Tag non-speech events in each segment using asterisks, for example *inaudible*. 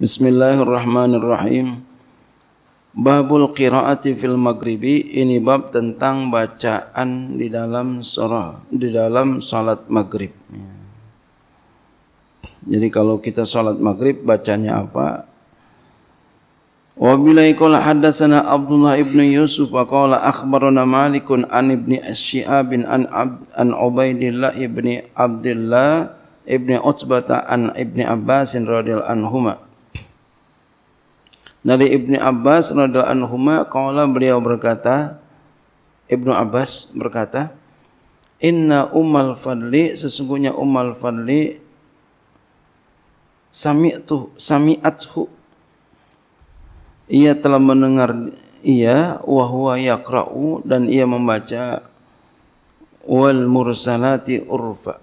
Bismillahirrahmanirrahim. Babul qiraati fil maghribi ini bab tentang bacaan di dalam surah di dalam salat maghrib. Jadi kalau kita salat maghrib bacanya apa? Wa bilai qala hadatsana Abdullah ibn Yusuf qala akhbarana Malik an ibni Asy'ab bin an an Ubaidillah ibni Abdullah ibni Utsbah an ibni Abbas radhiyallahu anhumah dari Ibnu Abbas radhiyallahu anhuma qala beliau berkata Ibnu Abbas berkata Inna Umal Fadli sesungguhnya Umal Fadli sami'tu sami'athu ia telah mendengar ia wa huwa yaqra'u dan ia membaca wal mursalati urfa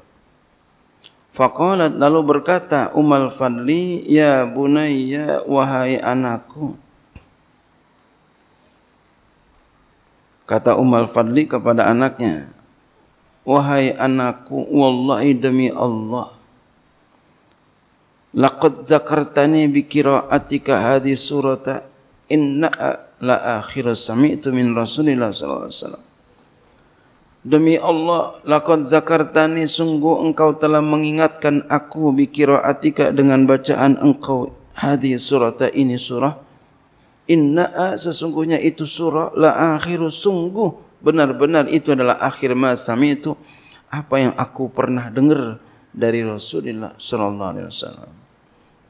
Faqalat lalu berkata Umal Fadli ya bunayya wahai anakku. Kata Umal Fadli kepada anaknya. Wahai anakku wallahi demi Allah. Laqad zakartani bi qira'atika hadhihi surata inna la akhir sami'tu min rasulillah sallallahu alaihi wasallam. Demi Allah, lakon zakartani sungguh engkau telah mengingatkan aku bikiraatika dengan bacaan engkau hadis surata ini surah. Inna ah, sesungguhnya itu surah la akhiru sungguh benar-benar itu adalah akhir masam itu apa yang aku pernah dengar dari Rasulullah sallallahu alaihi wasallam.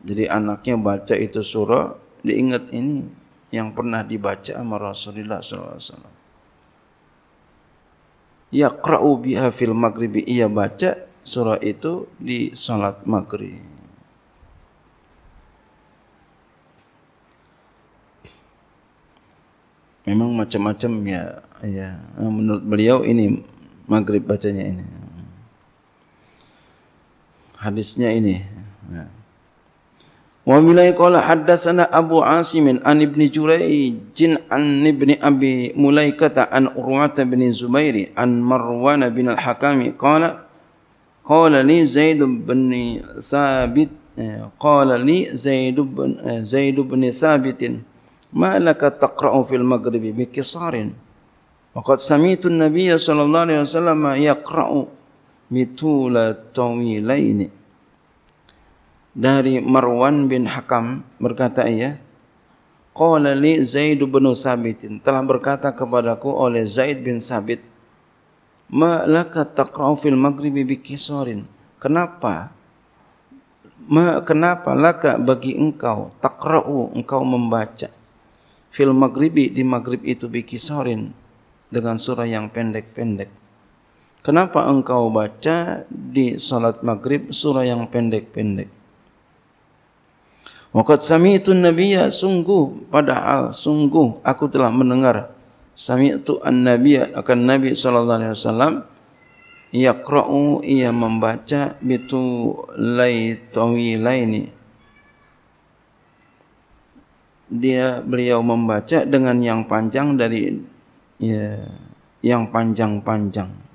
Jadi anaknya baca itu surah diingat ini yang pernah dibaca sama Rasulullah sallallahu alaihi wasallam yaqra'u biha fil maghribi ia baca surah itu di salat maghrib memang macam-macam ya ya menurut beliau ini maghrib bacanya ini hadisnya ini nah. Ya. ومن قال حدثنا أبو عاصم عن ابن جريج عن ابن أبي مليكة عن أروة بن الزبير عن مروان بن الحكام قال قال لي زيد بن ثابت قال لي زيد بن زيد بن ثابت ما لك تقرأ في المغرب بكسار وقد سمعت النبي صلى الله عليه وسلم يقرأ بطول الطويلين dari Marwan bin Hakam berkata ia qala li Zaid bin Sabit telah berkata kepadaku oleh Zaid bin Sabit ma laka taqra'u fil maghribi bi kisarin kenapa ma kenapa laka bagi engkau taqra'u engkau membaca fil maghribi di maghrib itu bi kisarin dengan surah yang pendek-pendek kenapa engkau baca di salat maghrib surah yang pendek-pendek Waqad sami'tu nabiyya sungguh padahal sungguh aku telah mendengar sami'tu an-nabiyya akan nabi sallallahu alaihi wasallam yaqra'u ia membaca bitu laitawilaini dia beliau membaca dengan yang panjang dari ya yang panjang-panjang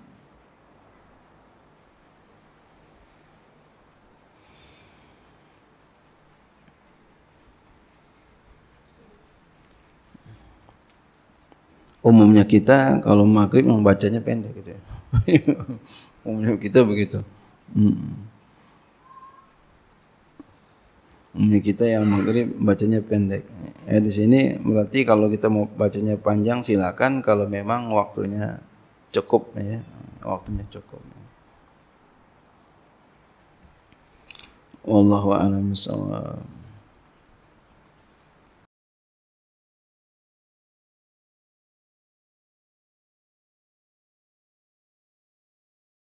umumnya kita kalau maghrib membacanya pendek gitu ya. *laughs* umumnya kita begitu. Hmm. Umumnya kita yang maghrib bacanya pendek. Ya di sini berarti kalau kita mau bacanya panjang silakan kalau memang waktunya cukup ya, waktunya cukup. Wallahu a'lam bishawab.